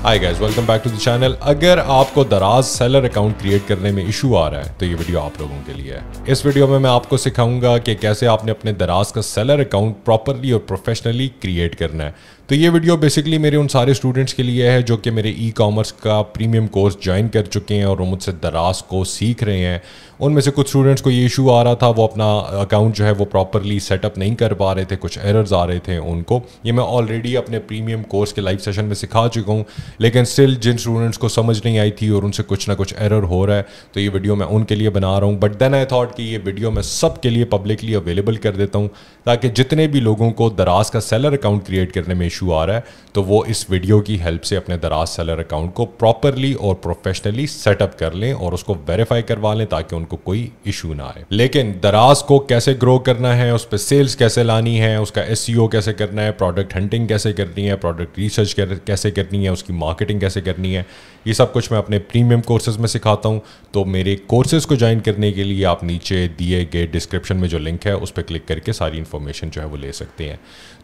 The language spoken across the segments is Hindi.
hi guys welcome back to the channel अगर आपको दराज सेलर अकाउंट क्रिएट करने में इशू आ रहा है तो ये वीडियो आप लोगों के लिए है इस वीडियो में मैं आपको सिखाऊंगा कि कैसे आपने अपने दराज का सेलर अकाउंट प्रॉपरली और प्रोफेशनली क्रिएट करना है तो ये वीडियो बेसिकली मेरे उन सारे स्टूडेंट्स के लिए है जो कि मेरे ई कॉमर्स का प्रीमियम कोर्स ज्वाइन कर चुके हैं और वो मुझसे दराज को सीख रहे हैं उनमें से कुछ स्टूडेंट्स को ये इशू आ रहा था वो अपना अकाउंट जो है वो प्रॉपरली सेटअप नहीं कर पा रहे थे कुछ एरर्स आ रहे थे उनको ये मैं ऑलरेडी अपने प्रीमियम कोर्स के लाइव सेशन में सिखा चुका हूँ लेकिन स्टिल जिन स्टूडेंट्स को समझ नहीं आई थी और उनसे कुछ ना कुछ एरर हो रहा है तो ये वीडियो मैं उनके लिए बना रहा हूँ बट देन आई थॉट कि ये वीडियो मैं सब के लिए पब्लिकली अवेलेबल कर देता हूँ ताकि जितने भी लोगों को दराज का सेलर अकाउंट क्रिएट करने में इशू इशू आ रहा है तो वो इस वीडियो की हेल्प से अपने दराज सेलर अकाउंट को प्रॉपरली और प्रोफेशनली सेटअप कर लें और उसको वेरीफाई करवा लें ताकि उनको कोई इशू ना आए लेकिन दराज को कैसे ग्रो करना है उस पर सेल्स कैसे लानी है उसका एस e कैसे करना है प्रोडक्ट हंटिंग कैसे करनी है प्रोडक्ट रिसर्च कैसे करनी है उसकी मार्केटिंग कैसे करनी है ये सब कुछ मैं अपने प्रीमियम कोर्सेज में सिखाता हूँ तो मेरे कोर्सेज को ज्वाइन करने के लिए आप नीचे दिए गए डिस्क्रिप्शन में जो लिंक है उस पर क्लिक करके सारी इन्फॉर्मेशन जो है वो ले सकते हैं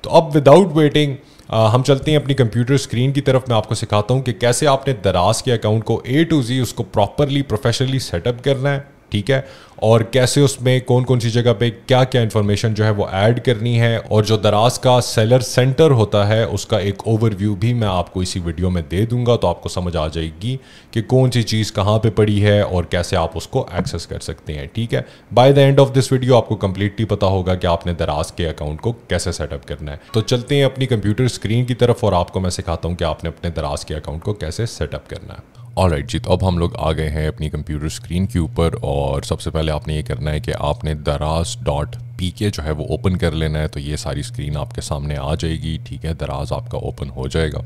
तो अब विदाउट वेटिंग हम चलते हैं अपनी कंप्यूटर स्क्रीन की तरफ मैं आपको सिखाता हूँ कि कैसे आपने दराज के अकाउंट को ए टू जी उसको प्रॉपरली प्रोफेशनली सेटअप करना है ठीक है और कैसे उसमें कौन कौन सी जगह पे क्या क्या इन्फॉर्मेशन जो है वो ऐड करनी है और जो दराज का सेलर सेंटर होता है उसका एक ओवरव्यू भी मैं आपको इसी वीडियो में दे दूंगा तो आपको समझ आ जाएगी कि कौन सी चीज़ कहाँ पे पड़ी है और कैसे आप उसको एक्सेस कर सकते हैं ठीक है by the end of this video आपको कंप्लीटली पता होगा कि आपने दराज के अकाउंट को कैसे सेटअप करना है तो चलते हैं अपनी कंप्यूटर स्क्रीन की तरफ और आपको मैं सिखाता हूँ कि आपने अपने दराज के अकाउंट को कैसे सेटअप करना है और राइट जी तो अब हम लोग आ गए हैं अपनी कंप्यूटर स्क्रीन के ऊपर और सबसे पहले आपने ये करना है कि आपने दराज डॉट पी के जो है वो ओपन कर लेना है तो ये सारी स्क्रीन आपके सामने आ जाएगी ठीक है दराज आपका ओपन हो जाएगा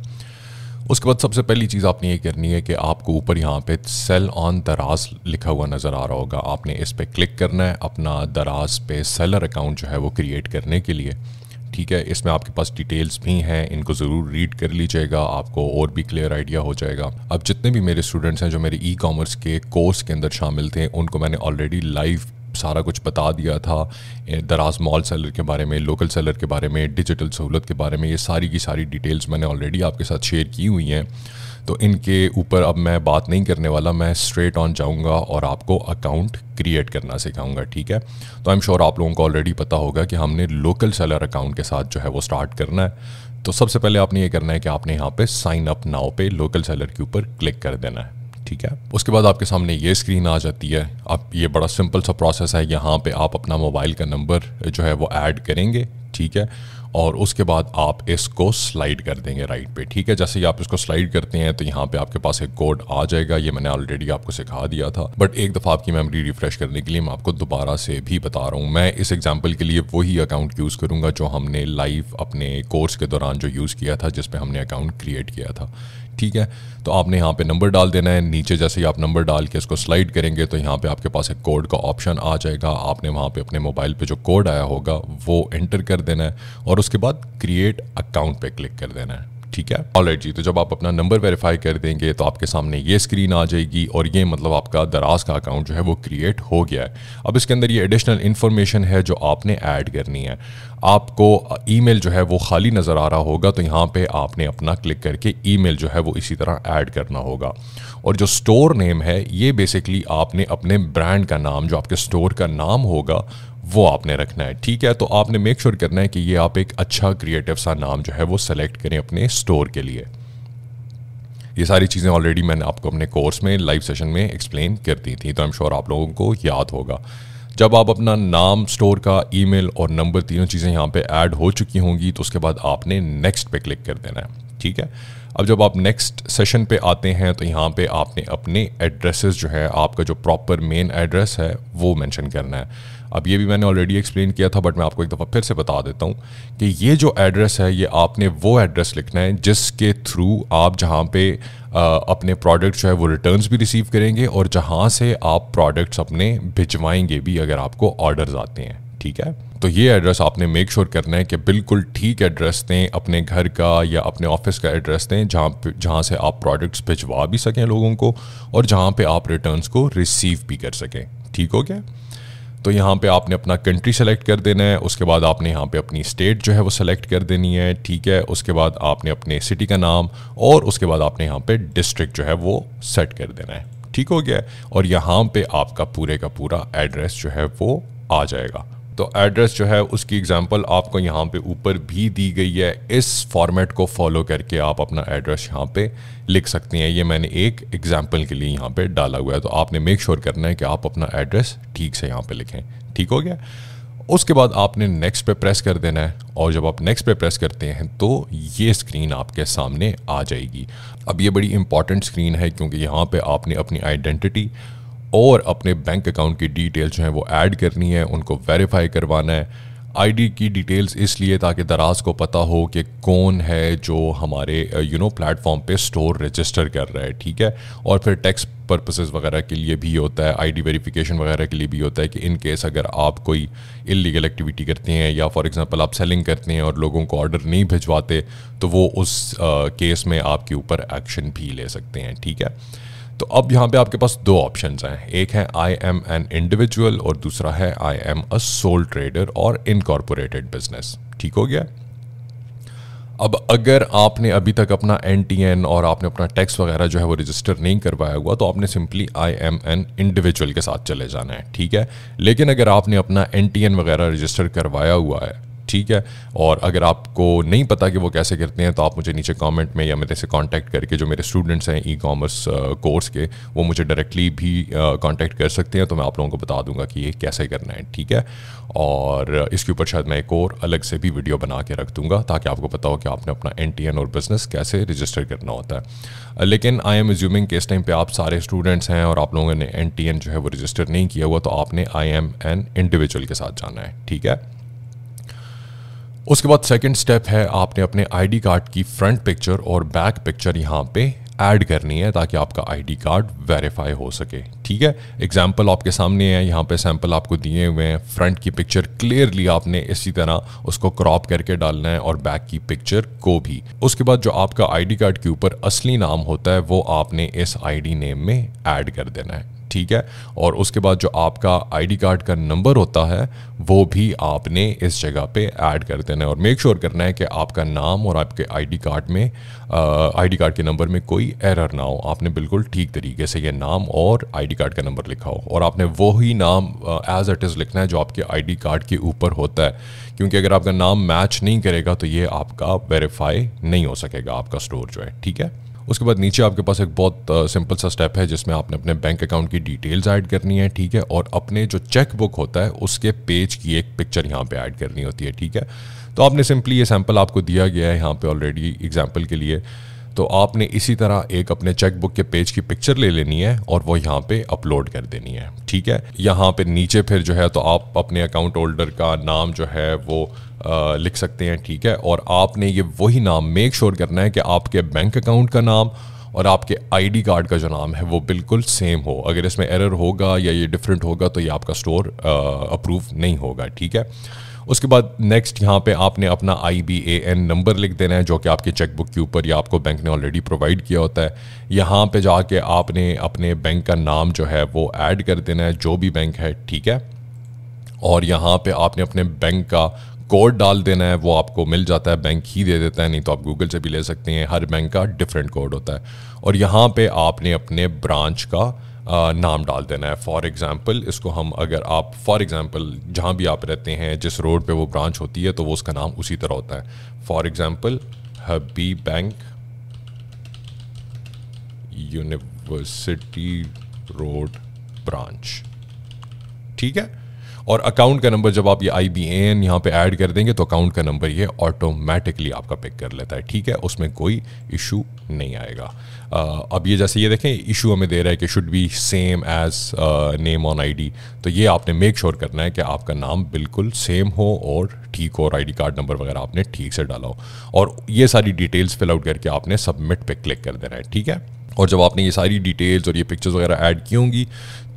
उसके बाद सबसे पहली चीज़ आपने ये करनी है कि आपको ऊपर यहाँ पे सेल ऑन दराज लिखा हुआ नज़र आ रहा होगा आपने इस पर क्लिक करना है अपना दराज पे सेलर अकाउंट जो है वो क्रिएट करने के लिए ठीक है इसमें आपके पास डिटेल्स भी हैं इनको ज़रूर रीड कर लीजिएगा आपको और भी क्लियर आइडिया हो जाएगा अब जितने भी मेरे स्टूडेंट्स हैं जो मेरे ई कॉमर्स के कोर्स के अंदर शामिल थे उनको मैंने ऑलरेडी लाइव सारा कुछ बता दिया था दराज मॉल सेलर के बारे में लोकल सेलर के बारे में डिजिटल सहूलत के बारे में ये सारी की सारी डिटेल्स मैंने ऑलरेडी आपके साथ शेयर की हुई हैं तो इनके ऊपर अब मैं बात नहीं करने वाला मैं स्ट्रेट ऑन जाऊंगा और आपको अकाउंट क्रिएट करना सिखाऊंगा ठीक है तो आई एम श्योर आप लोगों को ऑलरेडी पता होगा कि हमने लोकल सेलर अकाउंट के साथ जो है वो स्टार्ट करना है तो सबसे पहले आपने ये करना है कि आपने यहाँ पे साइन अप नाव पे लोकल सेलर के ऊपर क्लिक कर देना है ठीक है उसके बाद आपके सामने ये स्क्रीन आ जाती है आप ये बड़ा सिंपल सा प्रोसेस है यहाँ पे आप अपना मोबाइल का नंबर जो है वो ऐड करेंगे ठीक है और उसके बाद आप इसको स्लाइड कर देंगे राइट पे ठीक है जैसे ही आप इसको स्लाइड करते हैं तो यहाँ पे आपके पास एक कोड आ जाएगा ये मैंने ऑलरेडी आपको सिखा दिया था बट एक दफ़ा आपकी मेमोरी रिफ्रेश करने के लिए मैं आपको दोबारा से भी बता रहा हूँ मैं इस एग्जाम्पल के लिए वही अकाउंट यूज़ करूँगा जो हमने लाइव अपने कोर्स के दौरान जो यूज़ किया था जिसपे हमने अकाउंट क्रिएट किया था ठीक है तो आपने यहाँ पे नंबर डाल देना है नीचे जैसे ही आप नंबर डाल के इसको स्लाइड करेंगे तो यहाँ पे आपके पास एक कोड का ऑप्शन आ जाएगा आपने वहाँ पे अपने मोबाइल पे जो कोड आया होगा वो एंटर कर देना है और उसके बाद क्रिएट अकाउंट पे क्लिक कर देना है ठीक है ऑलरेट right, जी तो जब आप अपना नंबर वेरीफाई कर देंगे तो आपके सामने ये स्क्रीन आ जाएगी और ये मतलब आपका दराज का अकाउंट जो है वो क्रिएट हो गया है अब इसके अंदर ये एडिशनल इन्फॉर्मेशन है जो आपने ऐड करनी है आपको ईमेल जो है वो खाली नज़र आ रहा होगा तो यहाँ पे आपने अपना क्लिक करके ईमेल जो है वो इसी तरह ऐड करना होगा और जो स्टोर नेम है ये बेसिकली आपने अपने ब्रांड का नाम जो आपके स्टोर का नाम होगा वो आपने रखना है ठीक है तो आपने मेक श्योर sure करना है कि ये आप एक अच्छा क्रिएटिव सा नाम जो है वो सेलेक्ट करें अपने स्टोर के लिए ये सारी चीज़ें ऑलरेडी मैंने आपको अपने कोर्स में लाइव सेशन में एक्सप्लेन कर दी थी तो आई एम श्योर आप लोगों को याद होगा जब आप अपना नाम स्टोर का ईमेल और नंबर तीनों चीज़ें यहाँ पे ऐड हो चुकी होंगी तो उसके बाद आपने नेक्स्ट पे क्लिक कर देना है ठीक है अब जब आप नेक्स्ट सेशन पे आते हैं तो यहाँ पे आपने अपने एड्रेसेस जो है आपका जो प्रॉपर मेन एड्रेस है वो मेंशन करना है अब ये भी मैंने ऑलरेडी एक्सप्लेन किया था बट मैं आपको एक दफ़ा फिर से बता देता हूँ कि ये जो एड्रेस है ये आपने वो एड्रेस लिखना है जिसके थ्रू आप जहाँ पे आ, अपने प्रोडक्ट जो है वो रिटर्न्स भी रिसीव करेंगे और जहाँ से आप प्रोडक्ट्स अपने भिजवाएंगे भी अगर आपको ऑर्डर्स आते हैं ठीक है तो ये एड्रेस आपने मेक श्योर sure करना है कि बिल्कुल ठीक एड्रेस दें अपने घर का या अपने ऑफिस का एड्रेस दें जहाँ जहाँ से आप प्रोडक्ट्स भिजवा भी सकें लोगों को और जहाँ पे आप रिटर्न्स को रिसीव भी कर सकें ठीक हो गया तो यहाँ पे आपने अपना कंट्री सेलेक्ट कर देना है उसके बाद आपने यहाँ पे अपनी स्टेट जो है वो सेलेक्ट कर देनी है ठीक है उसके बाद आपने अपने सिटी का नाम और उसके बाद आपने यहाँ पे डिस्ट्रिक्ट जो है वो सेट कर देना है ठीक हो गया और यहाँ पे आपका पूरे का पूरा एड्रेस जो है वो आ जाएगा तो एड्रेस जो है उसकी एग्जांपल आपको यहाँ पे ऊपर भी दी गई है इस फॉर्मेट को फॉलो करके आप अपना एड्रेस यहाँ पे लिख सकते हैं ये मैंने एक एग्जांपल के लिए यहाँ पे डाला हुआ है तो आपने मेक श्योर sure करना है कि आप अपना एड्रेस ठीक से यहाँ पे लिखें ठीक हो गया उसके बाद आपने नेक्स्ट पे प्रेस कर देना है और जब आप नेक्स्ट पे प्रेस करते हैं तो ये स्क्रीन आपके सामने आ जाएगी अब ये बड़ी इंपॉर्टेंट स्क्रीन है क्योंकि यहाँ पे आपने अपनी आइडेंटिटी और अपने बैंक अकाउंट की डिटेल जो हैं वो ऐड करनी है उनको वेरीफाई करवाना है आईडी की डिटेल्स इसलिए ताकि दराज को पता हो कि कौन है जो हमारे यू नो प्लेटफॉर्म पे स्टोर रजिस्टर कर रहा है ठीक है और फिर टैक्स पर्पसेस वगैरह के लिए भी होता है आईडी वेरिफिकेशन वगैरह के लिए भी होता है कि इन केस अगर आप कोई इलीगल एक्टिविटी करते हैं या फॉर एग्जांपल आप सेलिंग करते हैं और लोगों को ऑर्डर नहीं भिजवाते तो वो उस केस uh, में आपके ऊपर एक्शन भी ले सकते हैं ठीक है तो अब यहाँ पे आपके पास दो ऑप्शन हैं एक है आई एम एन इंडिविजुअल और दूसरा है I am a sole trader और इनकॉर्पोरेटेड बिजनेस ठीक हो गया अब अगर आपने अभी तक अपना एन टी एन और आपने अपना टैक्स वगैरह जो है वो रजिस्टर नहीं करवाया हुआ तो आपने simply I am an individual के साथ चले जाना है ठीक है लेकिन अगर आपने अपना एन टी एन वगैरह रजिस्टर करवाया हुआ है ठीक है और अगर आपको नहीं पता कि वो कैसे करते हैं तो आप मुझे नीचे कमेंट में या मेरे से कांटेक्ट करके जो मेरे स्टूडेंट्स हैं ई कॉमर्स कोर्स के वो मुझे डायरेक्टली भी कांटेक्ट कर सकते हैं तो मैं आप लोगों को बता दूंगा कि ये कैसे करना है ठीक है और इसके ऊपर शायद मैं एक और अलग से भी वीडियो बना के रख दूंगा ताकि आपको पता हो कि आपने अपना एन और बिज़नेस कैसे रजिस्टर करना होता है लेकिन आई एम एज्यूमिंग कि इस टाइम पर आप सारे स्टूडेंट्स हैं और आप लोगों ने एन जो है वो रजिस्टर नहीं किया हुआ तो आपने आई एम एन इंडिविजुअल के साथ जाना है ठीक है उसके बाद सेकंड स्टेप है आपने अपने आईडी कार्ड की फ्रंट पिक्चर और बैक पिक्चर यहाँ पे ऐड करनी है ताकि आपका आईडी कार्ड वेरीफाई हो सके ठीक है एग्जाम्पल आपके सामने है यहाँ पे सैंपल आपको दिए हुए हैं फ्रंट की पिक्चर क्लियरली आपने इसी तरह उसको क्रॉप करके डालना है और बैक की पिक्चर को भी उसके बाद जो आपका आईडी कार्ड के ऊपर असली नाम होता है वो आपने इस आईडी नेम में ऐड कर देना है ठीक है और उसके बाद जो आपका आईडी कार्ड का नंबर होता है वो भी आपने इस जगह पे ऐड कर देना है और मेक श्योर sure करना है कि आपका नाम और आपके आईडी कार्ड में आईडी कार्ड के नंबर में कोई एरर ना हो आपने बिल्कुल ठीक तरीके से ये नाम और आईडी कार्ड का नंबर लिखा हो और आपने वो ही नाम एज इट इज़ लिखना है जो आपके आईडी कार्ड के ऊपर होता है क्योंकि अगर आपका नाम मैच नहीं करेगा तो ये आपका वेरीफाई नहीं हो सकेगा आपका स्टोर जो है ठीक है उसके बाद नीचे आपके पास एक बहुत सिंपल सा स्टेप है जिसमें आपने अपने बैंक अकाउंट की डिटेल्स ऐड करनी है ठीक है और अपने जो चेक बुक होता है उसके पेज की एक पिक्चर यहाँ पे ऐड करनी होती है ठीक है तो आपने सिंपली ये सैम्पल आपको दिया गया है यहाँ पे ऑलरेडी एग्जाम्पल के लिए तो आपने इसी तरह एक अपने चेकबुक के पेज की पिक्चर ले लेनी है और वो यहाँ पे अपलोड कर देनी है ठीक है यहाँ पे नीचे फिर जो है तो आप अपने अकाउंट होल्डर का नाम जो है वो आ, लिख सकते हैं ठीक है और आपने ये वही नाम मेक श्योर करना है कि आपके बैंक अकाउंट का नाम और आपके आईडी कार्ड का जो नाम है वो बिल्कुल सेम हो अगर इसमें एरर होगा या ये डिफरेंट होगा तो ये आपका स्टोर अप्रूव नहीं होगा ठीक है उसके बाद नेक्स्ट यहाँ पे आपने अपना I B A N number लिख देना है जो कि आपके चेकबुक के ऊपर या आपको बैंक ने ऑलरेडी प्रोवाइड किया होता है यहाँ पे जाके आपने अपने बैंक का नाम जो है वो ऐड कर देना है जो भी बैंक है ठीक है और यहाँ पे आपने अपने बैंक का कोड डाल देना है वो आपको मिल जाता है बैंक ही दे देता है नहीं तो आप गूगल से भी ले सकते हैं हर बैंक का डिफरेंट कोड होता है और यहाँ पे आपने अपने ब्रांच का नाम डाल देना है फॉर एग्ज़ाम्पल इसको हम अगर आप फॉर एग्ज़ाम्पल जहाँ भी आप रहते हैं जिस रोड पे वो ब्रांच होती है तो वो उसका नाम उसी तरह होता है फॉर एग्ज़ाम्पल हबी बैंक यूनिवर्सिटी रोड ब्रांच ठीक है और अकाउंट का नंबर जब आप ये आई बी एन यहाँ पर ऐड कर देंगे तो अकाउंट का नंबर ये ऑटोमेटिकली आपका पिक कर लेता है ठीक है उसमें कोई इशू नहीं आएगा uh, अब ये जैसे ये देखें इशू हमें दे रहा है कि should be same as name on ID तो ये आपने मेक श्योर sure करना है कि आपका नाम बिल्कुल सेम हो और ठीक हो और डी कार्ड नंबर वगैरह आपने ठीक से डाला हो और ये सारी डिटेल्स फिल आउट करके आपने सबमिट पे क्लिक कर देना है ठीक है और जब आपने ये सारी डिटेल्स और ये पिक्चर्स वगैरह ऐड की होंगी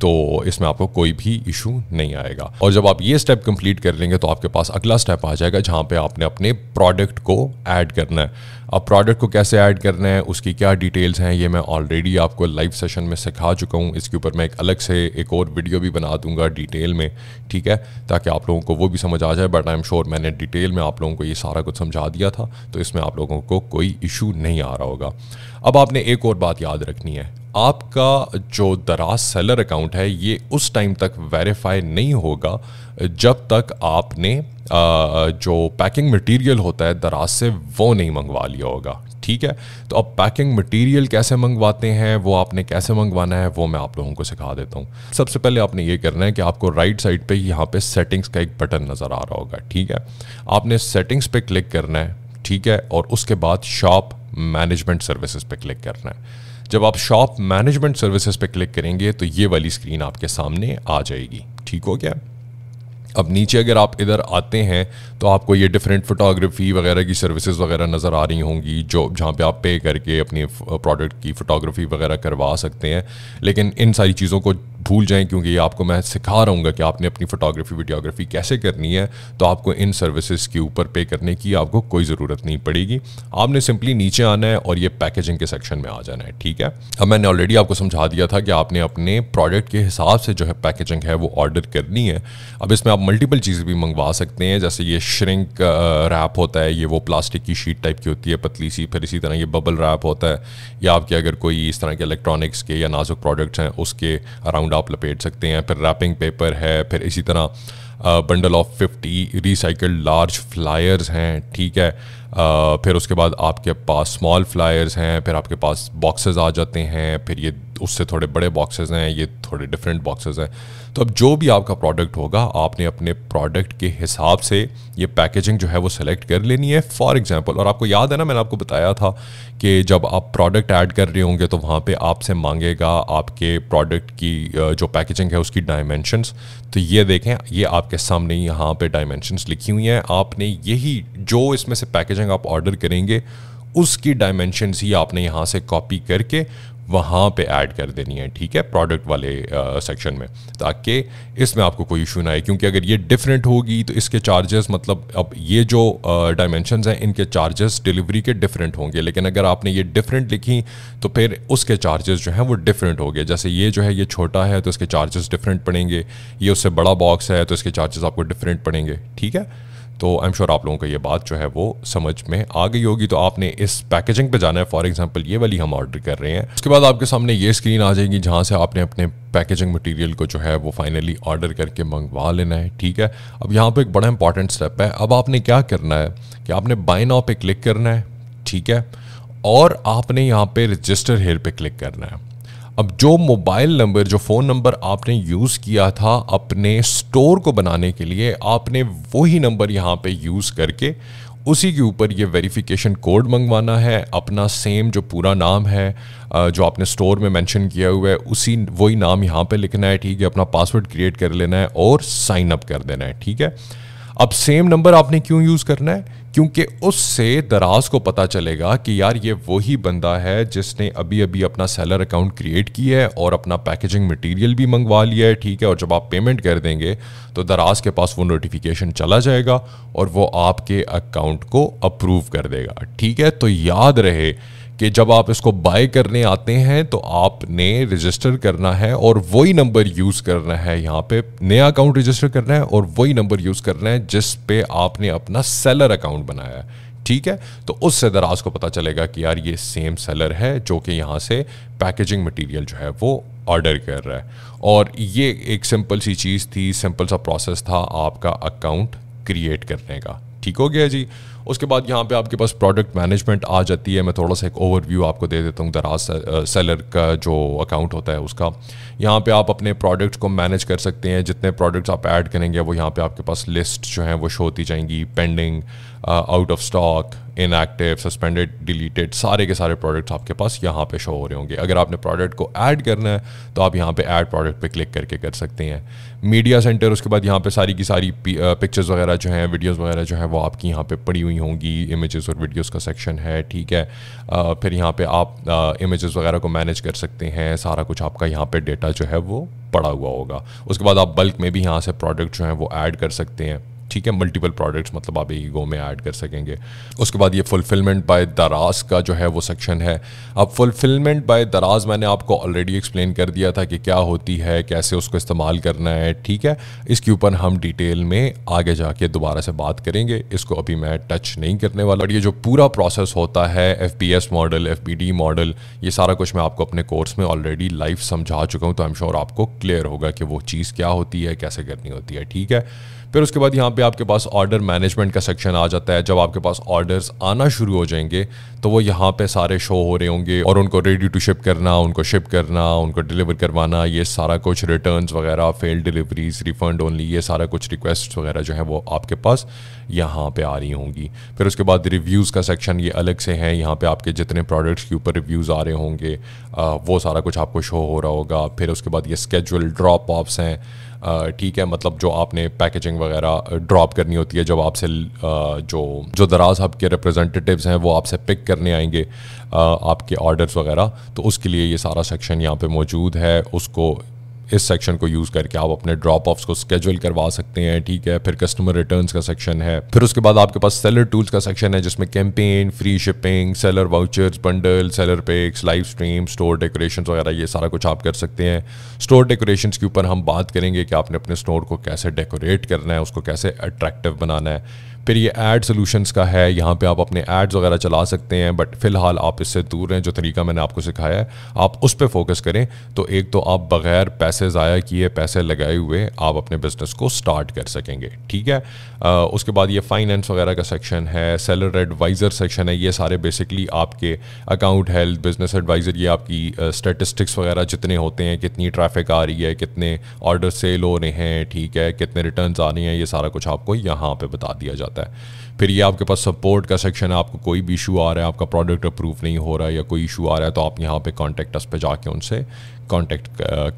तो इसमें आपको कोई भी इशू नहीं आएगा और जब आप ये स्टेप कंप्लीट कर लेंगे तो आपके पास अगला स्टेप आ जाएगा जहाँ पे आपने अपने प्रोडक्ट को ऐड करना है अब प्रोडक्ट को कैसे ऐड करना है उसकी क्या डिटेल्स हैं ये मैं ऑलरेडी आपको लाइव सेशन में सिखा चुका हूँ इसके ऊपर मैं एक अलग से एक और वीडियो भी बना दूंगा डिटेल में ठीक है ताकि आप लोगों को वो भी समझ आ जाए बट आई एम श्योर मैंने डिटेल में आप लोगों को ये सारा कुछ समझा दिया था तो इसमें आप लोगों को कोई इशू नहीं आ रहा होगा अब आपने एक और बात याद रखनी है आपका जो दराज सेलर अकाउंट है ये उस टाइम तक वेरीफाई नहीं होगा जब तक आपने जो पैकिंग मटेरियल होता है दराज से वो नहीं मंगवा लिया होगा ठीक है तो अब पैकिंग मटेरियल कैसे मंगवाते हैं वो आपने कैसे मंगवाना है वो मैं आप लोगों को सिखा देता हूँ सबसे पहले आपने ये करना है कि आपको राइट साइड पे यहाँ पे सेटिंग्स का एक बटन नज़र आ रहा होगा ठीक है आपने सेटिंग्स पे क्लिक करना है ठीक है और उसके बाद शॉप मैनेजमेंट सर्विसेज पे क्लिक करना है जब आप शॉप मैनेजमेंट सर्विसेज पे क्लिक करेंगे तो ये वाली स्क्रीन आपके सामने आ जाएगी ठीक हो गया अब नीचे अगर आप इधर आते हैं तो आपको ये डिफरेंट फोटोग्राफी वगैरह की सर्विसेज वगैरह नज़र आ रही होंगी जो जहाँ पे आप पे करके अपनी प्रोडक्ट की फ़ोटोग्राफी वगैरह करवा सकते हैं लेकिन इन सारी चीज़ों को भूल जाएं क्योंकि ये आपको मैं सिखा रहा हूँ कि आपने अपनी फोटोग्राफी वीडियोग्राफी कैसे करनी है तो आपको इन सर्विसेज के ऊपर पे करने की आपको कोई ज़रूरत नहीं पड़ेगी आपने सिंपली नीचे आना है और ये पैकेजिंग के सेक्शन में आ जाना है ठीक है अब मैंने ऑलरेडी आपको समझा दिया था कि आपने अपने प्रोडक्ट के हिसाब से जो है पैकेजिंग है वो ऑर्डर करनी है अब इसमें आप मल्टीपल चीज़ें भी मंगवा सकते हैं जैसे ये श्रिंक रैप होता है ये वो प्लास्टिक की शीट टाइप की होती है पतली सी फिर इसी तरह ये बबल रैप होता है या आपके अगर कोई इस तरह के इलेक्ट्रॉनिक्स के या नाजुक प्रोडक्ट्स हैं उसके अराउंड आप लपेट सकते हैं फिर रैपिंग पेपर है फिर इसी तरह bundle of fifty recycled large flyers हैं ठीक है आ, फिर उसके बाद आपके पास स्मॉल फ्लायर्स हैं फिर आपके पास बॉक्सेस आ जाते हैं फिर ये उससे थोड़े बड़े बॉक्सेस हैं ये थोड़े डिफरेंट बॉक्सेस हैं तो अब जो भी आपका प्रोडक्ट होगा आपने अपने प्रोडक्ट के हिसाब से ये पैकेजिंग जो है वो सेलेक्ट कर लेनी है फॉर एग्जांपल और आपको याद है ना मैंने आपको बताया था कि जब आप प्रोडक्ट ऐड कर रहे होंगे तो वहाँ पर आपसे मांगेगा आपके प्रोडक्ट की जो पैकेजिंग है उसकी डायमेंशनस तो ये देखें ये आपके सामने यहाँ पर डायमेंशनस लिखी हुई हैं आपने यही जो इसमें से पैकेजिंग आप ऑर्डर करेंगे उसकी डायमेंशनस ही आपने यहाँ से कॉपी करके वहाँ पे ऐड कर देनी है ठीक है प्रोडक्ट वाले सेक्शन में ताकि इसमें आपको कोई इशू ना आए क्योंकि अगर ये डिफरेंट होगी तो इसके चार्जेस मतलब अब ये जो डायमेंशन हैं इनके चार्जेस डिलीवरी के डिफरेंट होंगे लेकिन अगर आपने ये डिफरेंट लिखी तो फिर उसके चार्जेस जो हैं वो डिफरेंट हो गए जैसे ये जो है ये छोटा है तो इसके चार्जेस डिफरेंट पड़ेंगे ये उससे बड़ा बॉक्स है तो इसके चार्जेस आपको डिफरेंट पड़ेंगे ठीक है तो आई एम श्योर आप लोगों को ये बात जो है वो समझ में आ गई होगी तो आपने इस पैकेजिंग पे जाना है फॉर एग्जांपल ये वाली हम ऑर्डर कर रहे हैं उसके बाद आपके सामने ये स्क्रीन आ जाएगी जहाँ से आपने अपने पैकेजिंग मटेरियल को जो है वो फाइनली ऑर्डर करके मंगवा लेना है ठीक है अब यहाँ पर एक बड़ा इंपॉर्टेंट स्टेप है अब आपने क्या करना है कि आपने बाइन नाव पे क्लिक करना है ठीक है और आपने यहाँ पे रजिस्टर हेयर पे क्लिक करना है अब जो मोबाइल नंबर जो फ़ोन नंबर आपने यूज़ किया था अपने स्टोर को बनाने के लिए आपने वही नंबर यहाँ पे यूज़ करके उसी के ऊपर ये वेरिफिकेशन कोड मंगवाना है अपना सेम जो पूरा नाम है जो आपने स्टोर में मेंशन किया हुआ है उसी वही नाम यहाँ पे लिखना है ठीक है अपना पासवर्ड क्रिएट कर लेना है और साइन अप कर देना है ठीक है अब सेम नंबर आपने क्यों यूज़ करना है क्योंकि उससे दराज को पता चलेगा कि यार ये वही बंदा है जिसने अभी अभी अपना सेलर अकाउंट क्रिएट किया है और अपना पैकेजिंग मटेरियल भी मंगवा लिया है ठीक है और जब आप पेमेंट कर देंगे तो दराज के पास वो नोटिफिकेशन चला जाएगा और वो आपके अकाउंट को अप्रूव कर देगा ठीक है तो याद रहे कि जब आप इसको बाय करने आते हैं तो आपने रजिस्टर करना है और वही नंबर यूज़ करना है यहाँ पे नया अकाउंट रजिस्टर करना है और वही नंबर यूज़ करना है जिस पे आपने अपना सेलर अकाउंट बनाया है ठीक है तो उससे दराज को पता चलेगा कि यार ये सेम सेलर है जो कि यहाँ से पैकेजिंग मटेरियल जो है वो ऑर्डर कर रहा है और ये एक सिंपल सी चीज़ थी सिंपल सा प्रोसेस था आपका अकाउंट क्रिएट करने का ठीक हो गया जी उसके बाद यहाँ पे आपके पास प्रोडक्ट मैनेजमेंट आ जाती है मैं थोड़ा सा एक ओवरव्यू आपको दे देता हूँ दराज सेलर का जो अकाउंट होता है उसका यहाँ पे आप अपने प्रोडक्ट्स को मैनेज कर सकते हैं जितने प्रोडक्ट्स आप ऐड करेंगे वो यहाँ पे आपके पास लिस्ट जो है वो शो होती जाएंगी pending out of stock inactive suspended deleted सारे के सारे प्रोडक्ट्स आपके पास यहाँ पे शो हो रहे होंगे अगर आपने प्रोडक्ट को ऐड करना है तो आप यहाँ पे ऐड प्रोडक्ट पे क्लिक करके कर सकते हैं मीडिया सेंटर उसके बाद यहाँ पे सारी की सारी पिक्चर्स वगैरह जो हैं वीडियोस वगैरह जो हैं वो आपकी यहाँ पे पड़ी हुई हुई होंगी इमेजेस और वीडियोस का सेक्शन है ठीक है आ, फिर यहाँ पे आप इमेजेस वगैरह को मैनेज कर सकते हैं सारा कुछ आपका यहाँ पे डेटा जो है वो पड़ा हुआ होगा उसके बाद आप बल्क में भी यहाँ से प्रोडक्ट जो है वो ऐड कर सकते हैं ठीक है मल्टीपल प्रोडक्ट्स मतलब आप एक गो में ऐड कर सकेंगे उसके बाद ये फुलफिलमेंट बाय दराज का जो है वो सेक्शन है अब फुलफिलमेंट बाय दराज मैंने आपको ऑलरेडी एक्सप्लेन कर दिया था कि क्या होती है कैसे उसको इस्तेमाल करना है ठीक है इसके ऊपर हम डिटेल में आगे जाके दोबारा से बात करेंगे इसको अभी मैं टच नहीं करने वाला और ये जो पूरा प्रोसेस होता है एफ मॉडल एफ मॉडल ये सारा कुछ मैं आपको अपने कोर्स में ऑलरेडी लाइव समझा चुका हूँ तो आई एम श्योर आपको क्लियर होगा कि वो चीज़ क्या होती है कैसे करनी होती है ठीक है फिर उसके बाद यहाँ पे आपके पास ऑर्डर मैनेजमेंट का सेक्शन आ जाता है जब आपके पास ऑर्डर्स आना शुरू हो जाएंगे तो वो यहाँ पे सारे शो हो रहे होंगे और उनको रेडी टू शिप करना उनको शिप करना उनको डिलीवर करवाना ये सारा कुछ रिटर्न वगैरह फेल्ड डिलीवरीज रिफंड ओनली ये सारा कुछ रिक्वेस्ट वगैरह जो है वो आपके पास यहाँ पे आ रही होंगी फिर उसके बाद रिव्यूज़ का सेक्शन ये अलग से है यहाँ पे आपके जितने प्रोडक्ट्स के ऊपर रिव्यूज़ आ रहे होंगे वो सारा कुछ आपको शो हो रहा होगा फिर उसके बाद ये स्केजुअल ड्रॉप ऑफ्स हैं ठीक है मतलब जो आपने पैकेजिंग वगैरह ड्रॉप करनी होती है जब आपसे जो जो दराज हब के रिप्रेजेंटेटिव्स हैं वो आपसे पिक करने आएंगे आपके ऑर्डर्स वगैरह तो उसके लिए ये सारा सेक्शन यहाँ पे मौजूद है उसको इस सेक्शन को यूज़ करके आप अपने ड्रॉप ऑफ्स को स्केड्यूल करवा सकते हैं ठीक है फिर कस्टमर रिटर्न्स का सेक्शन है फिर उसके बाद आपके पास सेलर टूल्स का सेक्शन है जिसमें campaign free shipping seller vouchers bundle seller perks live stream store decoration वगैरह ये सारा कुछ आप कर सकते हैं स्टोर डेकोरेशन के ऊपर हम बात करेंगे कि आपने अपने स्टोर को कैसे डेकोरेट करना है उसको कैसे अट्रैक्टिव बनाना है फिर ये एड सोल्यूशंस का है यहाँ पे आप अपने एड्स वगैरह चला सकते हैं बट फिलहाल आप इससे दूर रहें जो तरीका मैंने आपको सिखाया है आप उस पर फोकस करें तो एक तो आप बगैर पैसे ज़ाया किए पैसे लगाए हुए आप अपने बिज़नेस को स्टार्ट कर सकेंगे ठीक है आ, उसके बाद ये फाइनेंस वगैरह का सेक्शन है सेलर एडवाइज़र सेक्शन है ये सारे बेसिकली आपके अकाउंट हेल्थ बिजनेस एडवाइज़र ये आपकी स्टेटिस्टिक्स वगैरह जितने होते हैं कितनी ट्रैफिक आ रही है कितने ऑर्डर सेल हो रहे हैं ठीक है कितने रिटर्न आ रहे हैं ये सारा कुछ आपको यहाँ पर बता दिया जाता है 对 फिर ये आपके पास सपोर्ट का सेक्शन है आपको कोई भी इशू आ रहा है आपका प्रोडक्ट अप्रूव नहीं हो रहा है या कोई इशू आ रहा है तो आप यहाँ पे कॉन्टैक्ट अस पे जाके उनसे कॉन्टेक्ट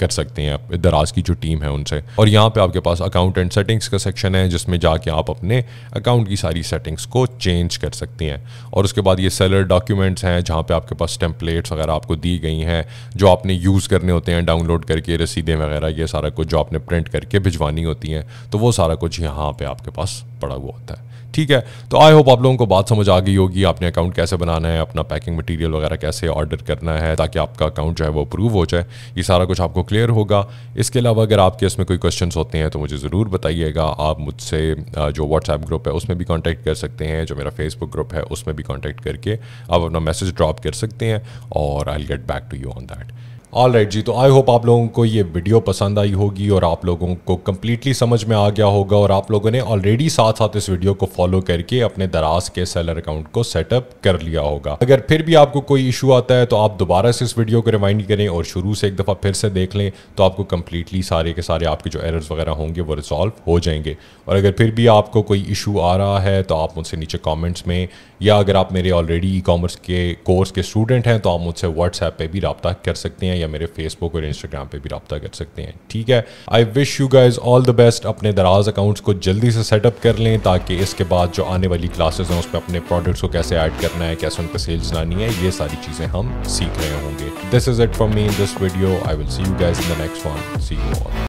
कर सकते हैं दराज की जो टीम है उनसे और यहाँ पे आपके पास अकाउंट एंड सेटिंग्स का सेक्शन है जिसमें जाके आप अपने अकाउंट की सारी सेटिंग्स को चेंज कर सकती हैं और उसके बाद ये सेलर डॉक्यूमेंट्स हैं जहाँ पे आपके पास टेम्पलेट्स वगैरह आपको दी गई हैं जो आपने यूज़ करने होते हैं डाउनलोड करके रसीदें वगैरह ये सारा कुछ जो आपने प्रिंट करके भिजवानी होती हैं तो वो सारा कुछ यहाँ पर आपके पास पड़ा हुआ होता है ठीक है तो आई होप आप लोगों को बात समझ आ गई होगी आपने अकाउंट कैसे बनाना है अपना पैकिंग मटेरियल वगैरह कैसे ऑर्डर करना है ताकि आपका अकाउंट जो है वो अप्रूव हो जाए ये सारा कुछ आपको क्लियर होगा इसके अलावा अगर आपके इसमें कोई क्वेश्चन होते हैं तो मुझे ज़रूर बताइएगा आप मुझसे जो व्हाट्सएप ग्रुप है उसमें भी कॉन्टैक्ट कर सकते हैं जो मेरा फेसबुक ग्रुप है उसमें भी कॉन्टैक्ट करके आप अपना मैसेज ड्रॉप कर सकते हैं और I get back to you on that all right जी तो आई होप आप लोगों को ये वीडियो पसंद आई होगी और आप लोगों को कम्प्लीटली समझ में आ गया होगा और आप लोगों ने ऑलरेडी साथ साथ इस वीडियो को फॉलो करके अपने दराज के सेलर अकाउंट को सेटअप कर लिया होगा अगर फिर भी आपको कोई इशू आता है तो आप दोबारा से इस वीडियो को रिमाइंड करें और शुरू से एक दफ़ा फिर से देख लें तो आपको कम्प्लीटली सारे के सारे आपके जो एरर्स वगैरह होंगे वो रिजॉल्व हो जाएंगे और अगर फिर भी आपको कोई इशू आ रहा है तो आप मुझसे नीचे कॉमेंट्स में या अगर आप मेरे ऑलरेडी ई कॉमर्स के कोर्स के स्टूडेंट हैं तो आप मुझसे व्हाट्सएप पर भी रबता कर सकते हैं हैं या मेरे फेसबुक और इंस्टाग्राम पे भी रब्ता कर सकते हैं ठीक है I wish you guys all the best अपने दराज अकाउंट्स को जल्दी से सेटअप कर लें ताकि इसके बाद जो आने वाली क्लासेस हैं उसमें अपने प्रोडक्ट्स को कैसे ऐड करना है कैसे उन पर सेल्स लानी है ये सारी चीज़ें हम सीख रहे होंगे this is it for me in this video I will see you guys in the next one see you all